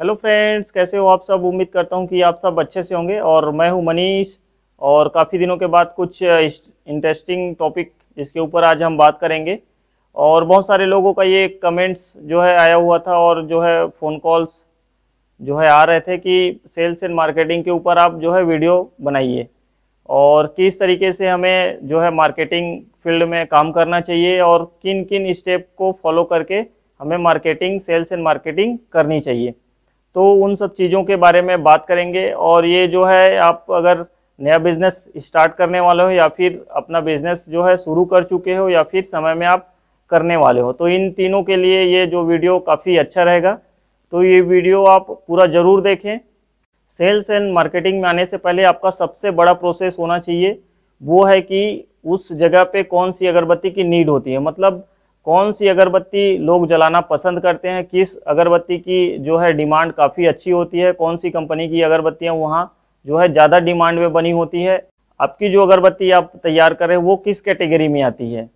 hello friends कैसे हो आप सब उम्मीद करता हूँ कि आप सब अच्छे से होंगे और मैं हूँ मनीष और काफ़ी दिनों के बाद कुछ इंटरेस्टिंग टॉपिक जिसके ऊपर आज हम बात करेंगे और बहुत सारे लोगों का ये कमेंट्स जो है आया हुआ था और जो है फ़ोन कॉल्स जो है आ रहे थे कि सेल्स एंड मार्केटिंग के ऊपर आप जो है वीडियो बनाइए और किस तरीके से हमें जो है मार्केटिंग फील्ड में काम करना चाहिए और किन किन स्टेप को फॉलो करके हमें मार्केटिंग सेल्स एंड मार्केटिंग करनी चाहिए तो उन सब चीज़ों के बारे में बात करेंगे और ये जो है आप अगर नया बिजनेस स्टार्ट करने वाले हो या फिर अपना बिजनेस जो है शुरू कर चुके हो या फिर समय में आप करने वाले हो तो इन तीनों के लिए ये जो वीडियो काफ़ी अच्छा रहेगा तो ये वीडियो आप पूरा ज़रूर देखें सेल्स एंड मार्केटिंग में आने से पहले आपका सबसे बड़ा प्रोसेस होना चाहिए वो है कि उस जगह पे कौन सी अगरबत्ती की नीड होती है मतलब कौन सी अगरबत्ती लोग जलाना पसंद करते हैं किस अगरबत्ती की जो है डिमांड काफ़ी अच्छी होती है कौन सी कंपनी की अगरबत्तियाँ वहाँ जो है ज़्यादा डिमांड में बनी होती है आपकी जो अगरबत्ती आप तैयार करें वो किस कैटेगरी में आती है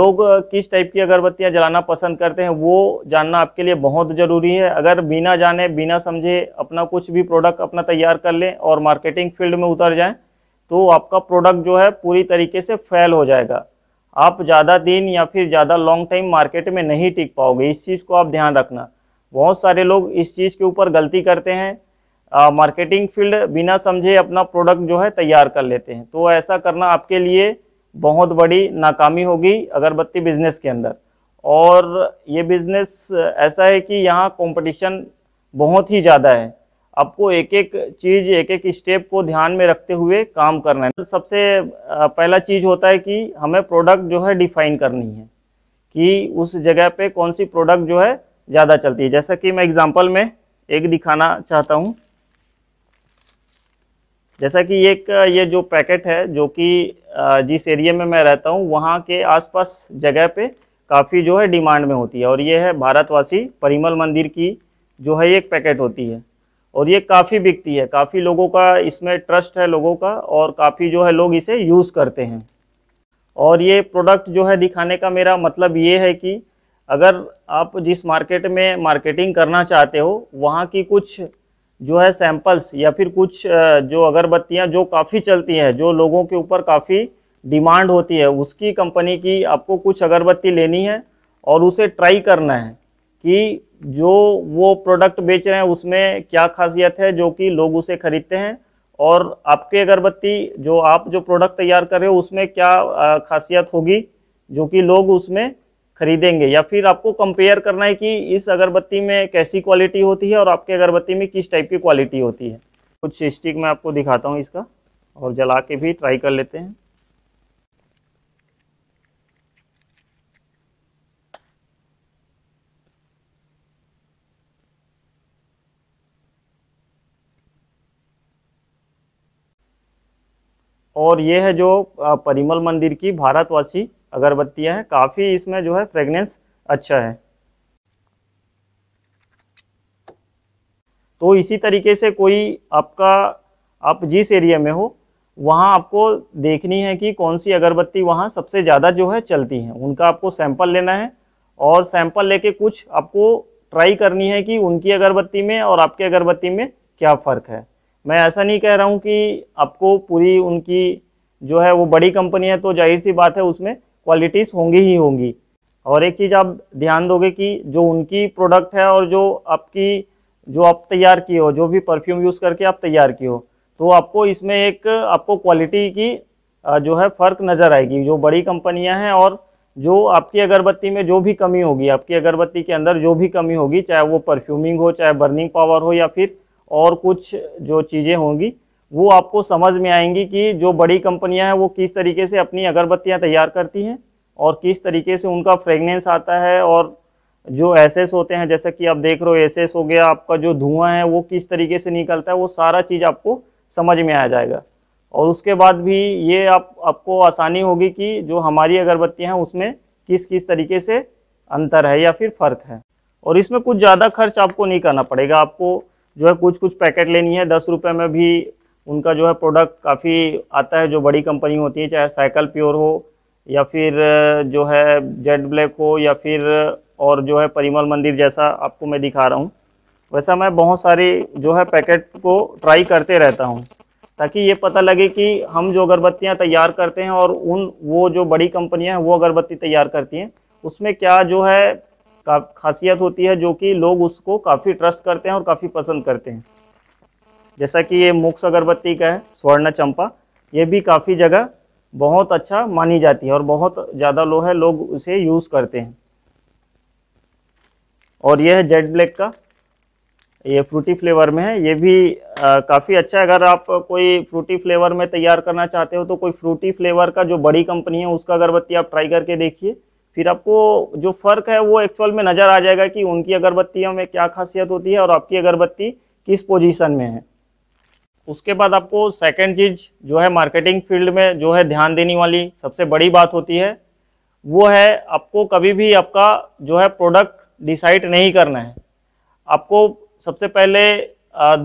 लोग किस टाइप की अगरबत्तियाँ जलाना पसंद करते हैं वो जानना आपके लिए बहुत ज़रूरी है अगर बिना जाने बिना समझे अपना कुछ भी प्रोडक्ट अपना तैयार कर लें और मार्केटिंग फील्ड में उतर जाएं तो आपका प्रोडक्ट जो है पूरी तरीके से फेल हो जाएगा आप ज़्यादा दिन या फिर ज़्यादा लॉन्ग टाइम मार्केट में नहीं टिक पाओगे इस चीज़ को आप ध्यान रखना बहुत सारे लोग इस चीज़ के ऊपर गलती करते हैं आ, मार्केटिंग फील्ड बिना समझे अपना प्रोडक्ट जो है तैयार कर लेते हैं तो ऐसा करना आपके लिए बहुत बड़ी नाकामी होगी अगरबत्ती बिजनेस के अंदर और ये बिज़नेस ऐसा है कि यहाँ कंपटीशन बहुत ही ज़्यादा है आपको एक एक चीज़ एक एक स्टेप को ध्यान में रखते हुए काम करना है सबसे पहला चीज़ होता है कि हमें प्रोडक्ट जो है डिफाइन करनी है कि उस जगह पे कौन सी प्रोडक्ट जो है ज़्यादा चलती है जैसा कि मैं एग्जांपल में एक दिखाना चाहता हूँ जैसा कि एक ये जो पैकेट है जो कि जिस एरिया में मैं रहता हूँ वहाँ के आसपास जगह पे काफ़ी जो है डिमांड में होती है और ये है भारतवासी परिमल मंदिर की जो है एक पैकेट होती है और ये काफ़ी बिकती है काफ़ी लोगों का इसमें ट्रस्ट है लोगों का और काफ़ी जो है लोग इसे यूज़ करते हैं और ये प्रोडक्ट जो है दिखाने का मेरा मतलब ये है कि अगर आप जिस मार्केट में मार्केटिंग करना चाहते हो वहाँ की कुछ जो है सैंपल्स या फिर कुछ जो अगरबत्तियाँ जो काफ़ी चलती हैं जो लोगों के ऊपर काफ़ी डिमांड होती है उसकी कंपनी की आपको कुछ अगरबत्ती लेनी है और उसे ट्राई करना है कि जो वो प्रोडक्ट बेच रहे हैं उसमें क्या खासियत है जो कि लोग उसे खरीदते हैं और आपके अगरबत्ती जो आप जो प्रोडक्ट तैयार कर रहे हो उसमें क्या खासियत होगी जो कि लोग उसमें खरीदेंगे या फिर आपको कंपेयर करना है कि इस अगरबत्ती में कैसी क्वालिटी होती है और आपके अगरबत्ती में किस टाइप की क्वालिटी होती है कुछ स्टिक मैं आपको दिखाता हूँ इसका और जला के भी ट्राई कर लेते हैं और ये है जो परिमल मंदिर की भारतवासी अगरबत्तियाँ हैं काफ़ी इसमें जो है फ्रेगनेंस अच्छा है तो इसी तरीके से कोई आपका आप जिस एरिया में हो वहाँ आपको देखनी है कि कौन सी अगरबत्ती वहाँ सबसे ज़्यादा जो है चलती हैं उनका आपको सैंपल लेना है और सैंपल लेके कुछ आपको ट्राई करनी है कि उनकी अगरबत्ती में और आपके अगरबत्ती में क्या फ़र्क है मैं ऐसा नहीं कह रहा हूँ कि आपको पूरी उनकी जो है वो बड़ी कंपनी है तो जाहिर सी बात है उसमें क्वालिटीज़ होंगी ही होंगी और एक चीज़ आप ध्यान दोगे कि जो उनकी प्रोडक्ट है और जो आपकी जो आप तैयार की हो जो भी परफ्यूम यूज़ करके आप तैयार की हो तो आपको इसमें एक आपको क्वालिटी की जो है फ़र्क नज़र आएगी जो बड़ी कंपनियां हैं और जो आपकी अगरबत्ती में जो भी कमी होगी आपकी अगरबत्ती के अंदर जो भी कमी होगी चाहे वो परफ्यूमिंग हो चाहे बर्निंग पावर हो या फिर और कुछ जो चीज़ें होंगी वो आपको समझ में आएंगी कि जो बड़ी कंपनियां हैं वो किस तरीके से अपनी अगरबत्तियां तैयार करती हैं और किस तरीके से उनका फ्रेगनेंस आता है और जो एसेस होते हैं जैसा कि आप देख रहे हो एसेस हो गया आपका जो धुआं है वो किस तरीके से निकलता है वो सारा चीज़ आपको समझ में आ जाएगा और उसके बाद भी ये आप आपको आसानी होगी कि जो हमारी अगरबत्तियाँ हैं उसमें किस किस तरीके से अंतर है या फिर फ़र्क है और इसमें कुछ ज़्यादा खर्च आपको नहीं करना पड़ेगा आपको जो है कुछ कुछ पैकेट लेनी है दस रुपये में भी उनका जो है प्रोडक्ट काफ़ी आता है जो बड़ी कंपनी होती है चाहे साइकिल प्योर हो या फिर जो है जेड ब्लैक हो या फिर और जो है परिमल मंदिर जैसा आपको मैं दिखा रहा हूँ वैसा मैं बहुत सारी जो है पैकेट को ट्राई करते रहता हूँ ताकि ये पता लगे कि हम जो अगरबत्तियाँ तैयार करते हैं और उन वो जो बड़ी कंपनियाँ हैं वो अगरबत्ती तैयार करती हैं उसमें क्या जो है खासियत होती है जो कि लोग उसको काफ़ी ट्रस्ट करते हैं और काफ़ी पसंद करते हैं जैसा कि ये मुक्स अगरबत्ती का है स्वर्ण चंपा ये भी काफ़ी जगह बहुत अच्छा मानी जाती है और बहुत ज़्यादा लो है लोग उसे यूज़ करते हैं और यह है जेड ब्लैक का ये फ्रूटी फ्लेवर में है ये भी काफ़ी अच्छा है अगर आप कोई फ्रूटी फ्लेवर में तैयार करना चाहते हो तो कोई फ्रूटी फ्लेवर का जो बड़ी कंपनी है उसका अगरबत्ती आप ट्राई करके देखिए फिर आपको जो फ़र्क है वो एक्चुअल में नज़र आ जाएगा कि उनकी अगरबत्तियों में क्या खासियत होती है और आपकी अगरबत्ती किस पोजीशन में है उसके बाद आपको सेकंड चीज़ जो है मार्केटिंग फील्ड में जो है ध्यान देने वाली सबसे बड़ी बात होती है वो है आपको कभी भी आपका जो है प्रोडक्ट डिसाइड नहीं करना है आपको सबसे पहले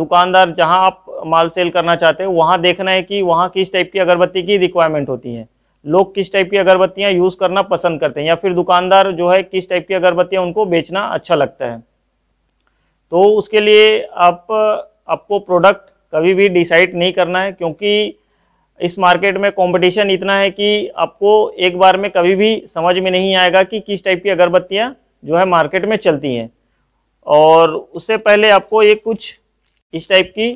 दुकानदार जहां आप माल सेल करना चाहते हैं वहां देखना है कि वहां किस टाइप की अगरबत्ती की रिक्वायरमेंट होती है लोग किस टाइप की अगरबत्तियाँ यूज़ करना पसंद करते हैं या फिर दुकानदार जो है किस टाइप की अगरबत्तियाँ उनको बेचना अच्छा लगता है तो उसके लिए आप आपको प्रोडक्ट कभी भी डिसाइड नहीं करना है क्योंकि इस मार्केट में कंपटीशन इतना है कि आपको एक बार में कभी भी समझ में नहीं आएगा कि किस टाइप की अगरबत्तियाँ जो है मार्केट में चलती हैं और उससे पहले आपको एक कुछ इस टाइप की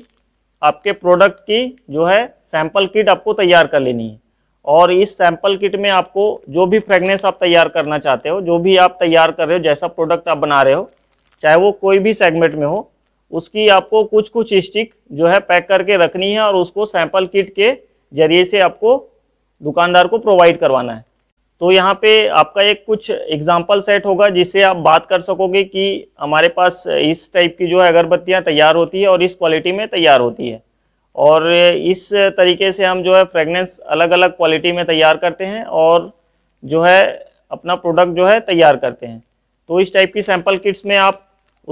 आपके प्रोडक्ट की जो है सैंपल किट आपको तैयार कर लेनी है और इस सैंपल किट में आपको जो भी फ्रेगनेंस आप तैयार करना चाहते हो जो भी आप तैयार कर रहे हो जैसा प्रोडक्ट आप बना रहे हो चाहे वो कोई भी सेगमेंट में हो उसकी आपको कुछ कुछ स्टिक जो है पैक करके रखनी है और उसको सैंपल किट के जरिए से आपको दुकानदार को प्रोवाइड करवाना है तो यहाँ पे आपका एक कुछ एग्जाम्पल सेट होगा जिससे आप बात कर सकोगे कि हमारे पास इस टाइप की जो है अगरबत्तियाँ तैयार होती है और इस क्वालिटी में तैयार होती है और इस तरीके से हम जो है फ्रेगनेंस अलग अलग क्वालिटी में तैयार करते हैं और जो है अपना प्रोडक्ट जो है तैयार करते हैं तो इस टाइप की सैम्पल किट्स में आप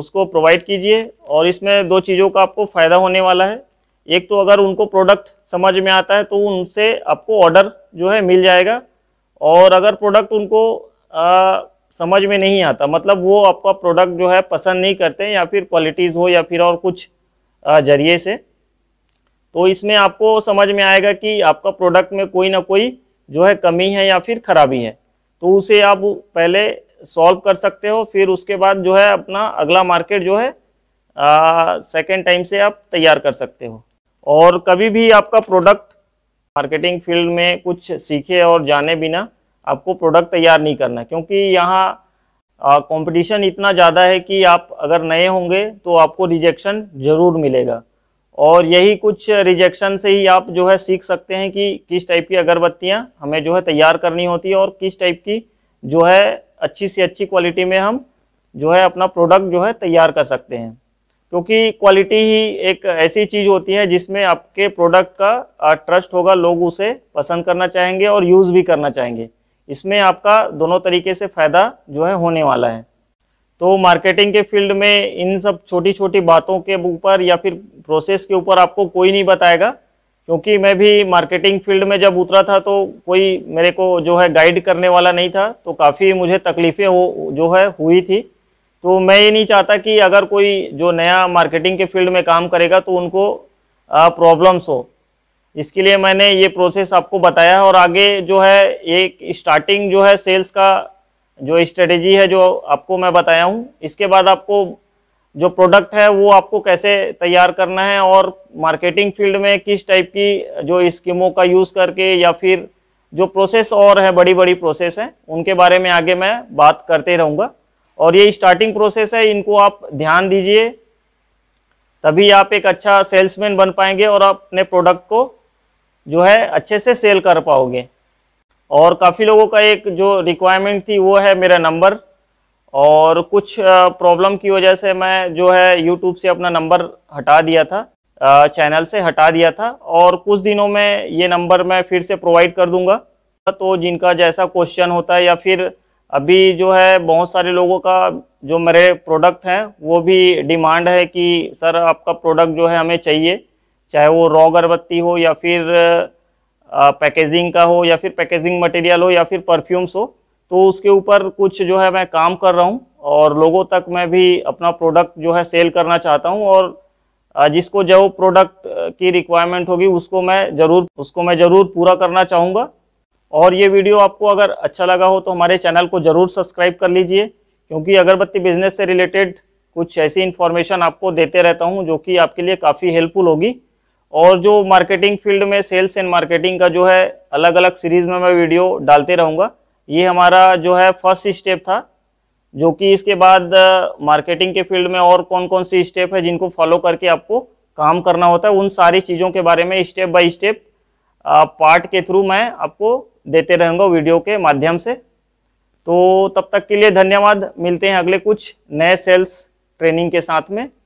उसको प्रोवाइड कीजिए और इसमें दो चीज़ों का आपको फ़ायदा होने वाला है एक तो अगर उनको प्रोडक्ट समझ में आता है तो उनसे आपको ऑर्डर जो है मिल जाएगा और अगर प्रोडक्ट उनको आ, समझ में नहीं आता मतलब वो आपका प्रोडक्ट जो है पसंद नहीं करते या फिर क्वालिटीज़ हो या फिर और कुछ जरिए से तो इसमें आपको समझ में आएगा कि आपका प्रोडक्ट में कोई ना कोई जो है कमी है या फिर खराबी है तो उसे आप पहले सॉल्व कर सकते हो फिर उसके बाद जो है अपना अगला मार्केट जो है सेकेंड टाइम से आप तैयार कर सकते हो और कभी भी आपका प्रोडक्ट मार्केटिंग फील्ड में कुछ सीखे और जाने बिना आपको प्रोडक्ट तैयार नहीं करना क्योंकि यहाँ कंपटीशन इतना ज़्यादा है कि आप अगर नए होंगे तो आपको रिजेक्शन ज़रूर मिलेगा और यही कुछ रिजेक्शन से ही आप जो है सीख सकते हैं कि किस टाइप की अगरबत्तियाँ हमें जो है तैयार करनी होती है और किस टाइप की जो है अच्छी से अच्छी क्वालिटी में हम जो है अपना प्रोडक्ट जो है तैयार कर सकते हैं क्योंकि क्वालिटी ही एक ऐसी चीज़ होती है जिसमें आपके प्रोडक्ट का ट्रस्ट होगा लोग उसे पसंद करना चाहेंगे और यूज़ भी करना चाहेंगे इसमें आपका दोनों तरीके से फ़ायदा जो है होने वाला है तो मार्केटिंग के फील्ड में इन सब छोटी छोटी बातों के ऊपर या फिर प्रोसेस के ऊपर आपको कोई नहीं बताएगा क्योंकि मैं भी मार्केटिंग फील्ड में जब उतरा था तो कोई मेरे को जो है गाइड करने वाला नहीं था तो काफ़ी मुझे तकलीफ़ें हो जो है हुई थी तो मैं ये नहीं चाहता कि अगर कोई जो नया मार्केटिंग के फील्ड में काम करेगा तो उनको प्रॉब्लम्स हो इसके लिए मैंने ये प्रोसेस आपको बताया और आगे जो है एक स्टार्टिंग जो है सेल्स का जो स्ट्रेटेजी है जो आपको मैं बताया हूँ इसके बाद आपको जो प्रोडक्ट है वो आपको कैसे तैयार करना है और मार्केटिंग फील्ड में किस टाइप की जो स्कीमों का यूज़ करके या फिर जो प्रोसेस और है बड़ी बड़ी प्रोसेस हैं उनके बारे में आगे मैं बात करते रहूँगा और ये स्टार्टिंग प्रोसेस है इनको आप ध्यान दीजिए तभी आप एक अच्छा सेल्समैन बन पाएंगे और अपने प्रोडक्ट को जो है अच्छे से सेल कर पाओगे और काफ़ी लोगों का एक जो रिक्वायरमेंट थी वो है मेरा नंबर और कुछ प्रॉब्लम की वजह से मैं जो है यूट्यूब से अपना नंबर हटा दिया था चैनल से हटा दिया था और कुछ दिनों में ये नंबर मैं फिर से प्रोवाइड कर दूंगा तो जिनका जैसा क्वेश्चन होता है या फिर अभी जो है बहुत सारे लोगों का जो मेरे प्रोडक्ट हैं वो भी डिमांड है कि सर आपका प्रोडक्ट जो है हमें चाहिए चाहे वो रॉ अगरबत्ती हो या फिर पैकेजिंग का हो या फिर पैकेजिंग मटेरियल हो या फिर परफ्यूम्स हो तो उसके ऊपर कुछ जो है मैं काम कर रहा हूँ और लोगों तक मैं भी अपना प्रोडक्ट जो है सेल करना चाहता हूँ और जिसको जो प्रोडक्ट की रिक्वायरमेंट होगी उसको मैं ज़रूर उसको मैं ज़रूर पूरा करना चाहूँगा और ये वीडियो आपको अगर अच्छा लगा हो तो हमारे चैनल को ज़रूर सब्सक्राइब कर लीजिए क्योंकि अगरबत्ती बिजनेस से रिलेटेड कुछ ऐसी इन्फॉर्मेशन आपको देते रहता हूँ जो कि आपके लिए काफ़ी हेल्पफुल होगी और जो मार्केटिंग फील्ड में सेल्स एंड मार्केटिंग का जो है अलग अलग सीरीज में मैं वीडियो डालते रहूँगा ये हमारा जो है फर्स्ट स्टेप था जो कि इसके बाद मार्केटिंग के फील्ड में और कौन कौन सी स्टेप है जिनको फॉलो करके आपको काम करना होता है उन सारी चीज़ों के बारे में स्टेप बाय स्टेप पार्ट के थ्रू मैं आपको देते रहूँगा वीडियो के माध्यम से तो तब तक के लिए धन्यवाद मिलते हैं अगले कुछ नए सेल्स ट्रेनिंग के साथ में